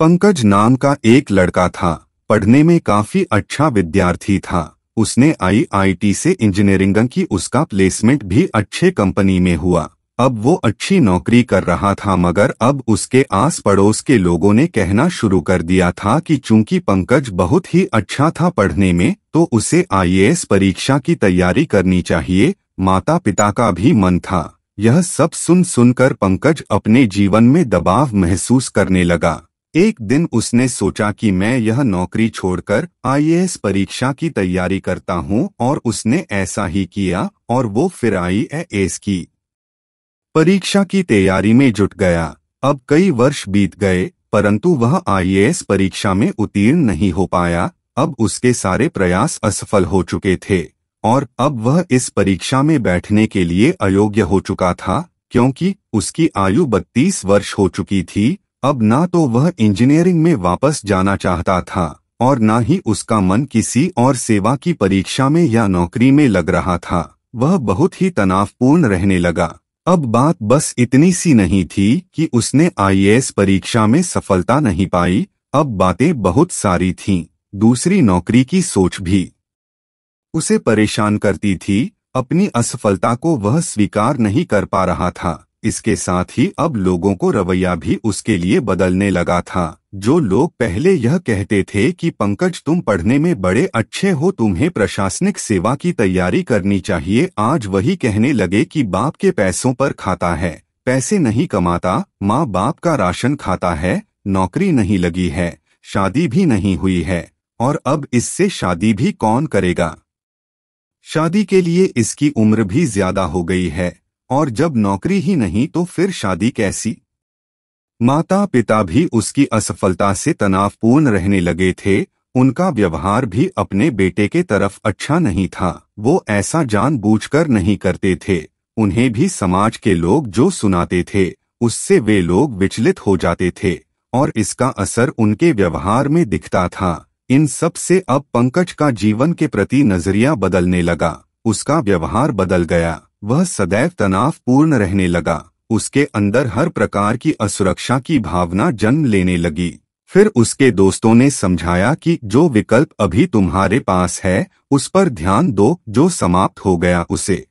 पंकज नाम का एक लड़का था पढ़ने में काफी अच्छा विद्यार्थी था उसने आईआईटी से इंजीनियरिंग की उसका प्लेसमेंट भी अच्छे कंपनी में हुआ अब वो अच्छी नौकरी कर रहा था मगर अब उसके आस पड़ोस के लोगों ने कहना शुरू कर दिया था कि चूंकि पंकज बहुत ही अच्छा था पढ़ने में तो उसे आईएएस परीक्षा की तैयारी करनी चाहिए माता पिता का भी मन था यह सब सुन सुनकर पंकज अपने जीवन में दबाव महसूस करने लगा एक दिन उसने सोचा कि मैं यह नौकरी छोड़कर आईएएस परीक्षा की तैयारी करता हूं और उसने ऐसा ही किया और वो फिर आई एस की परीक्षा की तैयारी में जुट गया अब कई वर्ष बीत गए परंतु वह आईएएस परीक्षा में उत्तीर्ण नहीं हो पाया अब उसके सारे प्रयास असफल हो चुके थे और अब वह इस परीक्षा में बैठने के लिए अयोग्य हो चुका था क्योंकि उसकी आयु 32 वर्ष हो चुकी थी अब ना तो वह इंजीनियरिंग में वापस जाना चाहता था और ना ही उसका मन किसी और सेवा की परीक्षा में या नौकरी में लग रहा था वह बहुत ही तनावपूर्ण रहने लगा अब बात बस इतनी सी नहीं थी कि उसने आईएएस परीक्षा में सफलता नहीं पाई अब बातें बहुत सारी थीं, दूसरी नौकरी की सोच भी उसे परेशान करती थी अपनी असफलता को वह स्वीकार नहीं कर पा रहा था इसके साथ ही अब लोगों को रवैया भी उसके लिए बदलने लगा था जो लोग पहले यह कहते थे कि पंकज तुम पढ़ने में बड़े अच्छे हो तुम्हें प्रशासनिक सेवा की तैयारी करनी चाहिए आज वही कहने लगे कि बाप के पैसों पर खाता है पैसे नहीं कमाता माँ बाप का राशन खाता है नौकरी नहीं लगी है शादी भी नहीं हुई है और अब इससे शादी भी कौन करेगा शादी के लिए इसकी उम्र भी ज्यादा हो गई है और जब नौकरी ही नहीं तो फिर शादी कैसी माता पिता भी उसकी असफलता से तनावपूर्ण रहने लगे थे उनका व्यवहार भी अपने बेटे के तरफ अच्छा नहीं था वो ऐसा जानबूझकर नहीं करते थे उन्हें भी समाज के लोग जो सुनाते थे उससे वे लोग विचलित हो जाते थे और इसका असर उनके व्यवहार में दिखता था इन सब से अब पंकज का जीवन के प्रति नजरिया बदलने लगा उसका व्यवहार बदल गया वह सदैव पूर्ण रहने लगा उसके अंदर हर प्रकार की असुरक्षा की भावना जन्म लेने लगी फिर उसके दोस्तों ने समझाया कि जो विकल्प अभी तुम्हारे पास है उस पर ध्यान दो जो समाप्त हो गया उसे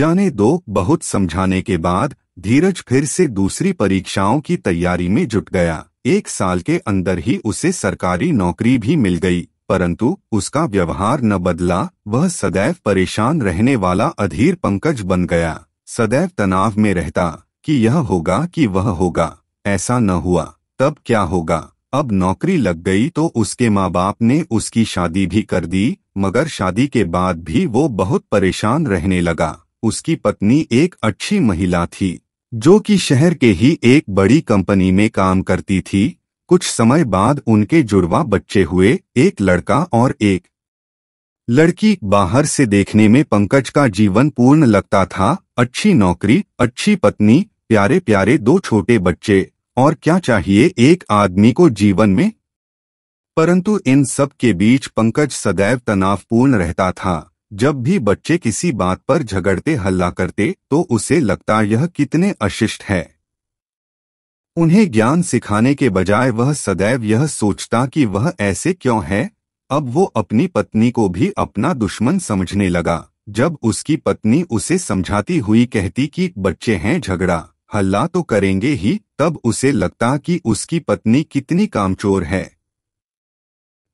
जाने दो बहुत समझाने के बाद धीरज फिर से दूसरी परीक्षाओं की तैयारी में जुट गया एक साल के अंदर ही उसे सरकारी नौकरी भी मिल गई परंतु उसका व्यवहार न बदला वह सदैव परेशान रहने वाला अधीर पंकज बन गया सदैव तनाव में रहता कि यह होगा कि वह होगा ऐसा न हुआ तब क्या होगा अब नौकरी लग गई तो उसके माँ बाप ने उसकी शादी भी कर दी मगर शादी के बाद भी वो बहुत परेशान रहने लगा उसकी पत्नी एक अच्छी महिला थी जो कि शहर के ही एक बड़ी कंपनी में काम करती थी कुछ समय बाद उनके जुड़वा बच्चे हुए एक लड़का और एक लड़की बाहर से देखने में पंकज का जीवन पूर्ण लगता था अच्छी नौकरी अच्छी पत्नी प्यारे प्यारे दो छोटे बच्चे और क्या चाहिए एक आदमी को जीवन में परंतु इन सब के बीच पंकज सदैव तनावपूर्ण रहता था जब भी बच्चे किसी बात पर झगड़ते हल्ला करते तो उसे लगता यह कितने अशिष्ट है उन्हें ज्ञान सिखाने के बजाय वह सदैव यह सोचता कि वह ऐसे क्यों है अब वो अपनी पत्नी को भी अपना दुश्मन समझने लगा जब उसकी पत्नी उसे समझाती हुई कहती कि बच्चे हैं झगड़ा हल्ला तो करेंगे ही तब उसे लगता कि उसकी पत्नी कितनी कामचोर है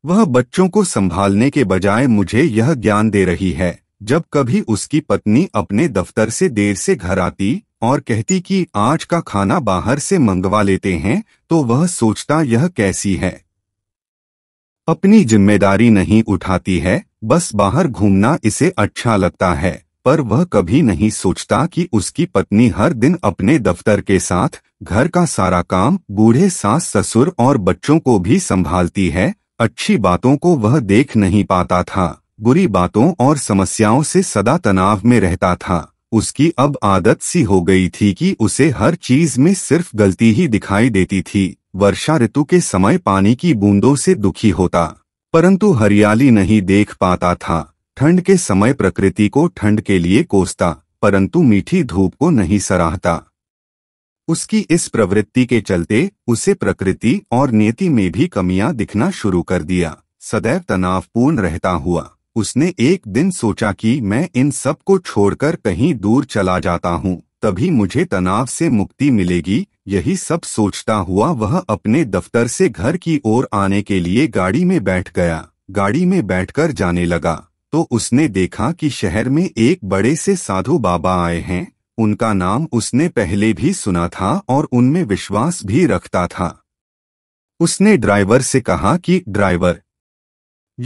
वह बच्चों को संभालने के बजाय मुझे यह ज्ञान दे रही है जब कभी उसकी पत्नी अपने दफ्तर से देर से घर आती और कहती कि आज का खाना बाहर से मंगवा लेते हैं तो वह सोचता यह कैसी है अपनी जिम्मेदारी नहीं उठाती है बस बाहर घूमना इसे अच्छा लगता है पर वह कभी नहीं सोचता कि उसकी पत्नी हर दिन अपने दफ्तर के साथ घर का सारा काम बूढ़े सास ससुर और बच्चों को भी संभालती है अच्छी बातों को वह देख नहीं पाता था बुरी बातों और समस्याओं से सदा तनाव में रहता था उसकी अब आदत सी हो गई थी कि उसे हर चीज में सिर्फ गलती ही दिखाई देती थी वर्षा ऋतु के समय पानी की बूंदों से दुखी होता परंतु हरियाली नहीं देख पाता था ठंड के समय प्रकृति को ठंड के लिए कोसता परंतु मीठी धूप को नहीं सराहता उसकी इस प्रवृत्ति के चलते उसे प्रकृति और नीति में भी कमियां दिखना शुरू कर दिया सदैव तनावपूर्ण रहता हुआ उसने एक दिन सोचा कि मैं इन सब को छोड़कर कहीं दूर चला जाता हूँ तभी मुझे तनाव से मुक्ति मिलेगी यही सब सोचता हुआ वह अपने दफ्तर से घर की ओर आने के लिए गाड़ी में बैठ गया गाड़ी में बैठकर जाने लगा तो उसने देखा कि शहर में एक बड़े से साधु बाबा आए हैं उनका नाम उसने पहले भी सुना था और उनमें विश्वास भी रखता था उसने ड्राइवर से कहा कि ड्राइवर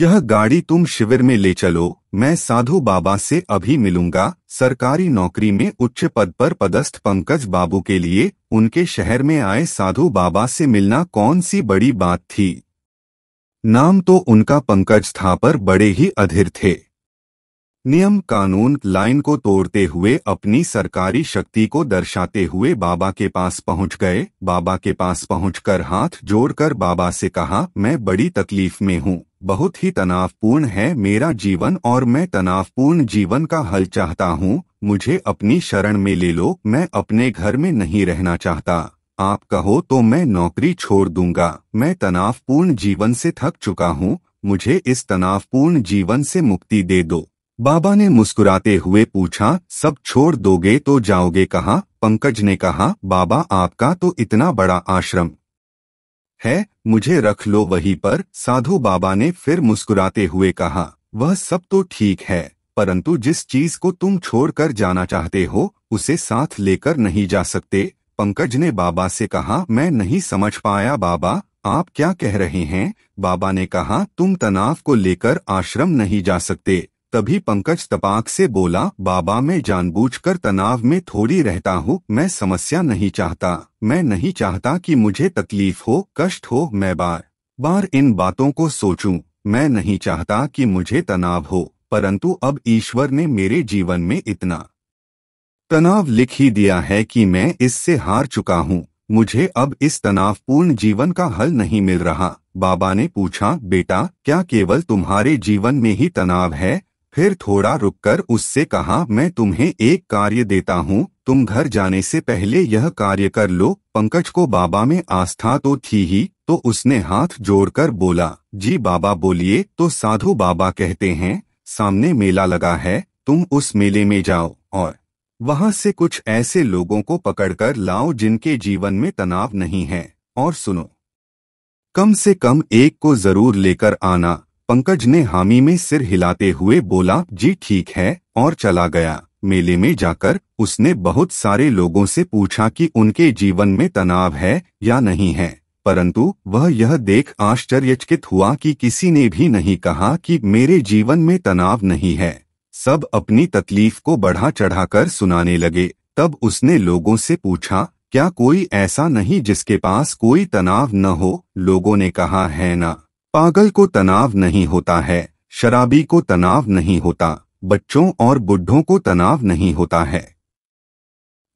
यह गाड़ी तुम शिविर में ले चलो मैं साधु बाबा से अभी मिलूंगा सरकारी नौकरी में उच्च पद पर पदस्थ पंकज बाबू के लिए उनके शहर में आए साधु बाबा से मिलना कौन सी बड़ी बात थी नाम तो उनका पंकज था पर बड़े ही अधीर थे नियम कानून लाइन को तोड़ते हुए अपनी सरकारी शक्ति को दर्शाते हुए बाबा के पास पहुंच गए बाबा के पास पहुंचकर हाथ जोड़कर बाबा से कहा मैं बड़ी तकलीफ में हूं बहुत ही तनावपूर्ण है मेरा जीवन और मैं तनावपूर्ण जीवन का हल चाहता हूं मुझे अपनी शरण में ले लो मैं अपने घर में नहीं रहना चाहता आप कहो तो मैं नौकरी छोड़ दूंगा मैं तनावपूर्ण जीवन से थक चुका हूँ मुझे इस तनावपूर्ण जीवन से मुक्ति दे दो बाबा ने मुस्कुराते हुए पूछा सब छोड़ दोगे तो जाओगे कहा पंकज ने कहा बाबा आपका तो इतना बड़ा आश्रम है मुझे रख लो वहीं पर साधु बाबा ने फिर मुस्कुराते हुए कहा वह सब तो ठीक है परंतु जिस चीज को तुम छोड़कर जाना चाहते हो उसे साथ लेकर नहीं जा सकते पंकज ने बाबा से कहा मैं नहीं समझ पाया बाबा आप क्या कह रहे हैं बाबा ने कहा तुम तनाव को लेकर आश्रम नहीं जा सकते तभी पंकज तपाक से बोला बाबा मैं जानबूझकर तनाव में थोड़ी रहता हूँ मैं समस्या नहीं चाहता मैं नहीं चाहता कि मुझे तकलीफ हो कष्ट हो मैं बार बार इन बातों को सोचूं मैं नहीं चाहता कि मुझे तनाव हो परंतु अब ईश्वर ने मेरे जीवन में इतना तनाव लिख ही दिया है कि मैं इससे हार चुका हूँ मुझे अब इस तनावपूर्ण जीवन का हल नहीं मिल रहा बाबा ने पूछा बेटा क्या केवल तुम्हारे जीवन में ही तनाव है फिर थोड़ा रुककर उससे कहा मैं तुम्हें एक कार्य देता हूँ तुम घर जाने से पहले यह कार्य कर लो पंकज को बाबा में आस्था तो थी ही तो उसने हाथ जोड़कर बोला जी बाबा बोलिए तो साधु बाबा कहते हैं सामने मेला लगा है तुम उस मेले में जाओ और वहाँ से कुछ ऐसे लोगों को पकड़कर लाओ जिनके जीवन में तनाव नहीं है और सुनो कम से कम एक को जरूर लेकर आना पंकज ने हामी में सिर हिलाते हुए बोला जी ठीक है और चला गया मेले में जाकर उसने बहुत सारे लोगों से पूछा कि उनके जीवन में तनाव है या नहीं है परंतु वह यह देख आश्चर्यचकित हुआ कि किसी ने भी नहीं कहा कि मेरे जीवन में तनाव नहीं है सब अपनी तकलीफ को बढ़ा चढ़ाकर सुनाने लगे तब उसने लोगों से पूछा क्या कोई ऐसा नहीं जिसके पास कोई तनाव न हो लोगों ने कहा है ना पागल को तनाव नहीं होता है शराबी को तनाव नहीं होता बच्चों और बुढ़ों को तनाव नहीं होता है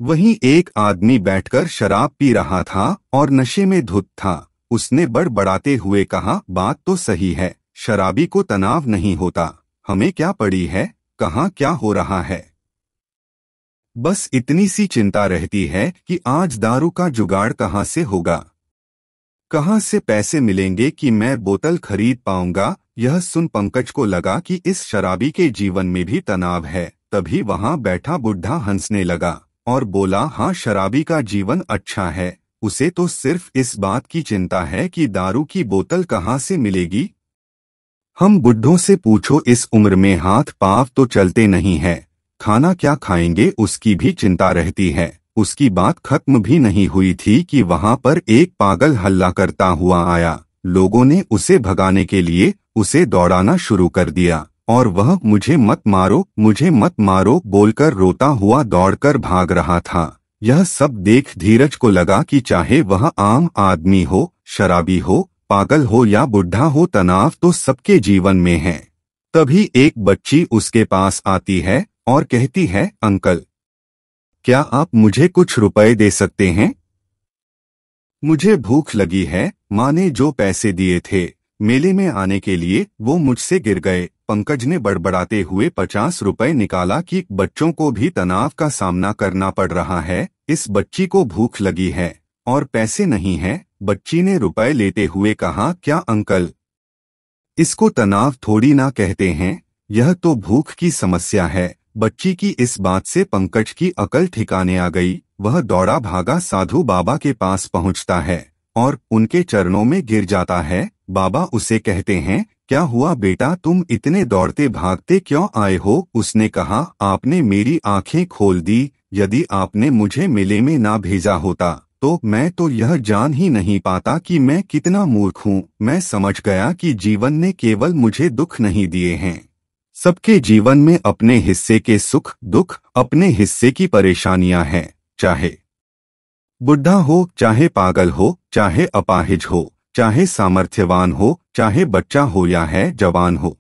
वहीं एक आदमी बैठकर शराब पी रहा था और नशे में धुत था उसने बड़बड़ाते हुए कहा बात तो सही है शराबी को तनाव नहीं होता हमें क्या पड़ी है कहाँ क्या हो रहा है बस इतनी सी चिंता रहती है कि आज दारू का जुगाड़ कहाँ से होगा कहाँ से पैसे मिलेंगे कि मैं बोतल खरीद पाऊंगा यह सुन पंकज को लगा कि इस शराबी के जीवन में भी तनाव है तभी वहाँ बैठा बुढ़ा हंसने लगा और बोला हाँ शराबी का जीवन अच्छा है उसे तो सिर्फ इस बात की चिंता है कि दारू की बोतल कहाँ से मिलेगी हम बुढ़ों से पूछो इस उम्र में हाथ पाव तो चलते नहीं है खाना क्या खाएंगे उसकी भी चिंता रहती है उसकी बात खत्म भी नहीं हुई थी कि वहां पर एक पागल हल्ला करता हुआ आया लोगों ने उसे भगाने के लिए उसे दौड़ाना शुरू कर दिया और वह मुझे मत मारो मुझे मत मारो बोलकर रोता हुआ दौड़कर भाग रहा था यह सब देख धीरज को लगा कि चाहे वह आम आदमी हो शराबी हो पागल हो या बुढ़ा हो तनाव तो सबके जीवन में है तभी एक बच्ची उसके पास आती है और कहती है अंकल क्या आप मुझे कुछ रुपए दे सकते हैं मुझे भूख लगी है माँ ने जो पैसे दिए थे मेले में आने के लिए वो मुझसे गिर गए पंकज ने बड़बड़ाते हुए पचास रुपए निकाला कि बच्चों को भी तनाव का सामना करना पड़ रहा है इस बच्ची को भूख लगी है और पैसे नहीं है बच्ची ने रुपए लेते हुए कहा क्या अंकल इसको तनाव थोड़ी ना कहते हैं यह तो भूख की समस्या है बच्ची की इस बात से पंकज की अकल ठिकाने आ गई वह दौड़ा भागा साधु बाबा के पास पहुंचता है और उनके चरणों में गिर जाता है बाबा उसे कहते हैं क्या हुआ बेटा तुम इतने दौड़ते भागते क्यों आए हो उसने कहा आपने मेरी आंखें खोल दी यदि आपने मुझे मेले में ना भेजा होता तो मैं तो यह जान ही नहीं पाता कि मैं कितना मूर्ख हूँ मैं समझ गया कि जीवन ने केवल मुझे दुख नहीं दिए हैं सबके जीवन में अपने हिस्से के सुख दुख अपने हिस्से की परेशानियां हैं चाहे बुढ़ा हो चाहे पागल हो चाहे अपाहिज हो चाहे सामर्थ्यवान हो चाहे बच्चा हो या है जवान हो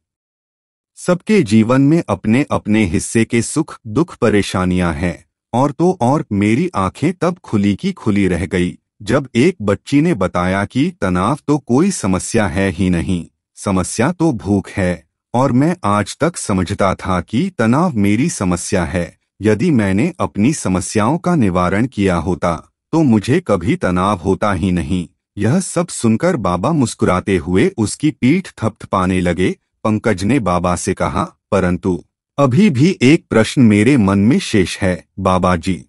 सबके जीवन में अपने अपने हिस्से के सुख दुख परेशानियां हैं और तो और मेरी आंखें तब खुली की खुली रह गई जब एक बच्ची ने बताया कि तनाव तो कोई समस्या है ही नहीं समस्या तो भूख है और मैं आज तक समझता था कि तनाव मेरी समस्या है यदि मैंने अपनी समस्याओं का निवारण किया होता तो मुझे कभी तनाव होता ही नहीं यह सब सुनकर बाबा मुस्कुराते हुए उसकी पीठ थपथपाने लगे पंकज ने बाबा से कहा परंतु अभी भी एक प्रश्न मेरे मन में शेष है बाबा जी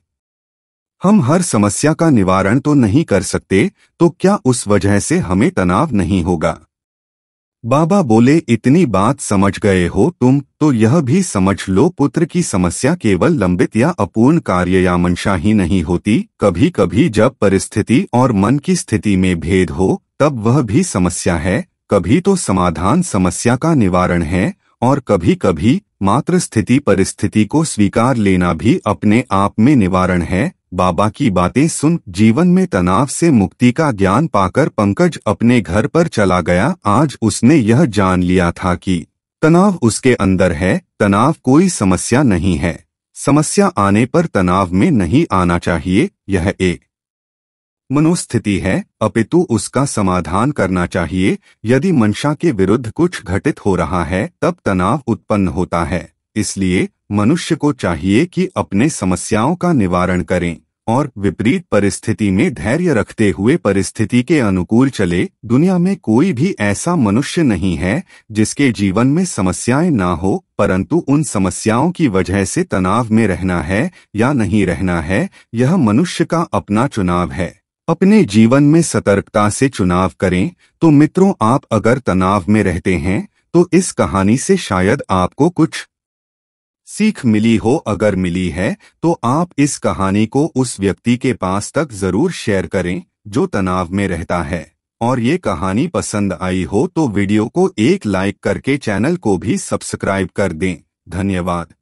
हम हर समस्या का निवारण तो नहीं कर सकते तो क्या उस वजह से हमें तनाव नहीं होगा बाबा बोले इतनी बात समझ गए हो तुम तो यह भी समझ लो पुत्र की समस्या केवल लंबित या अपूर्ण कार्य या मंशा ही नहीं होती कभी कभी जब परिस्थिति और मन की स्थिति में भेद हो तब वह भी समस्या है कभी तो समाधान समस्या का निवारण है और कभी कभी मात्र स्थिति परिस्थिति को स्वीकार लेना भी अपने आप में निवारण है बाबा की बातें सुन जीवन में तनाव से मुक्ति का ज्ञान पाकर पंकज अपने घर पर चला गया आज उसने यह जान लिया था कि तनाव उसके अंदर है तनाव कोई समस्या नहीं है समस्या आने पर तनाव में नहीं आना चाहिए यह एक मनोस्थिति है अपितु उसका समाधान करना चाहिए यदि मंशा के विरुद्ध कुछ घटित हो रहा है तब तनाव उत्पन्न होता है इसलिए मनुष्य को चाहिए कि अपने समस्याओं का निवारण करें और विपरीत परिस्थिति में धैर्य रखते हुए परिस्थिति के अनुकूल चले दुनिया में कोई भी ऐसा मनुष्य नहीं है जिसके जीवन में समस्याएं ना हो परंतु उन समस्याओं की वजह से तनाव में रहना है या नहीं रहना है यह मनुष्य का अपना चुनाव है अपने जीवन में सतर्कता से चुनाव करें तो मित्रों आप अगर तनाव में रहते हैं तो इस कहानी से शायद आपको कुछ सीख मिली हो अगर मिली है तो आप इस कहानी को उस व्यक्ति के पास तक जरूर शेयर करें जो तनाव में रहता है और ये कहानी पसंद आई हो तो वीडियो को एक लाइक करके चैनल को भी सब्सक्राइब कर दें धन्यवाद